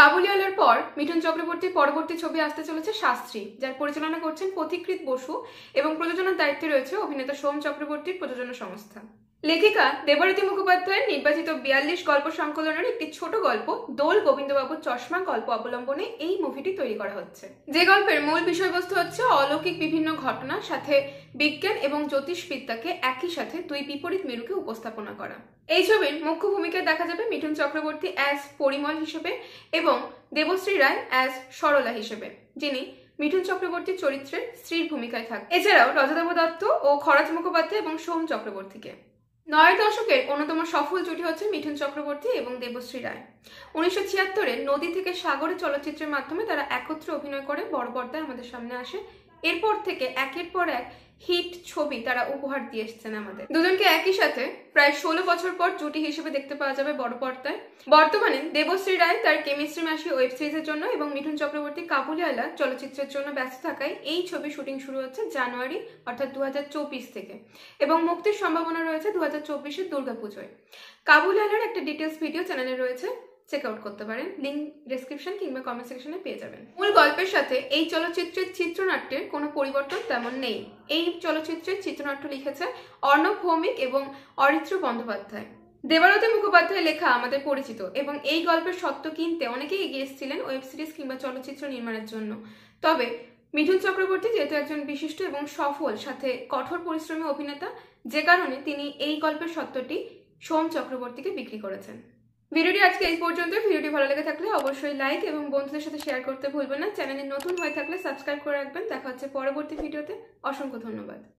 কাবুলিওয়ালার পর মিঠুন চক্রবর্তীর পরবর্তী ছবি আসতে চলেছে শাস্ত্রী যার পরিচালনা করছেন পথিকৃত বসু এবং প্রযোজনার দায়িত্বে রয়েছে অভিনেতা সোম চক্রবর্তীর প্রযোজনা সংস্থা লেখিকা দেবরতী মুখোপাধ্যায়ের নির্বাচিত বিয়াল্লিশ গল্প সংকলনের একটি ছোট গল্প দোল গোবিন্দবাবুর চশমা গল্প অবলম্বনে এই মুভিটি তৈরি করা হচ্ছে যে গল্পের মূল বিষয়বস্তু হচ্ছে অলৌকিক বিভিন্ন ঘটনা সাথে বিজ্ঞান এবং জ্যোতিষবিদ্যাকে একই সাথে দুই বিপরীত মেরুকে উপস্থাপনা করা এই ছবির মুখ্য ভূমিকায় দেখা যাবে মিঠুন চক্রবর্তী অ্যাজ পরিমল হিসেবে এবং দেবশ্রী রায় অ্যাজ সরলা হিসেবে যিনি মিঠুন চক্রবর্তীর চরিত্রে স্ত্রীর ভূমিকায় থাকে এছাড়াও রজতাভ দত্ত ও খরাজ মুখোপাধ্যায় এবং সোম চক্রবর্তীকে নয় দশকের অন্যতম সফল জুটি হচ্ছে মিঠুন চক্রবর্তী এবং দেবশ্রী রায় উনিশশো ছিয়াত্তরে নদী থেকে সাগরে চলচ্চিত্রের মাধ্যমে তারা একত্রে অভিনয় করে বড় পর্দায় আমাদের সামনে আসে এরপর থেকে একের পর এক হিট ছবি তারা উপহার দিয়ে এসছেন আমাদের দুজনকে একই সাথে প্রায় ষোলো বছর পর জুটি হিসেবে দেখতে পাওয়া যাবে বড় পর্দায় বর্তমানে দেবশ্রী রায় তার কেমিস্ট্রি মাসি ওয়েব সিরিজের জন্য এবং মিঠুন চক্রবর্তী আলা চলচ্চিত্রের জন্য ব্যস্ত থাকায় এই ছবি শুটিং শুরু হচ্ছে জানুয়ারি অর্থাৎ দু থেকে এবং মুক্তির সম্ভাবনা রয়েছে দু হাজার চব্বিশের দুর্গাপুজোয় আলার একটা ডিটেলস ভিডিও চ্যানেলে রয়েছে চেক আউট করতে পারেন লিঙ্ক ডিসক্রিপশন কিংবা কমেন্ট সেকশনে পেয়ে যাবেন মূল গল্পের সাথে এই চলচ্চিত্রের চিত্রনাট্যের কোনো পরিবর্তন তেমন নেই এই চলচ্চিত্রের চিত্রনাট্য লিখেছে অর্ণব ভৌমিক এবং অরিত্র বন্দ্যোপাধ্যায় দেবারতী মুখোপাধ্যায় লেখা আমাদের পরিচিত এবং এই গল্পের সত্য কিনতে অনেকেই এগিয়ে এসেছিলেন ওয়েব সিরিজ কিংবা চলচ্চিত্র নির্মাণের জন্য তবে মিঠুন চক্রবর্তী যেহেতু একজন বিশিষ্ট এবং সফল সাথে কঠোর পরিশ্রমী অভিনেতা যে কারণে তিনি এই গল্পের সত্যটি সোম চক্রবর্তীকে বিক্রি করেছেন ভিডিওটি আজকে এই পর্যন্ত ভিডিওটি ভালো লেগে থাকলে অবশ্যই লাইক এবং বন্ধুদের সাথে শেয়ার করতে ভুলবেন না চ্যানেলে নতুন হয়ে থাকলে সাবস্ক্রাইব করে রাখবেন দেখা হচ্ছে পরবর্তী ভিডিওতে অসংখ্য ধন্যবাদ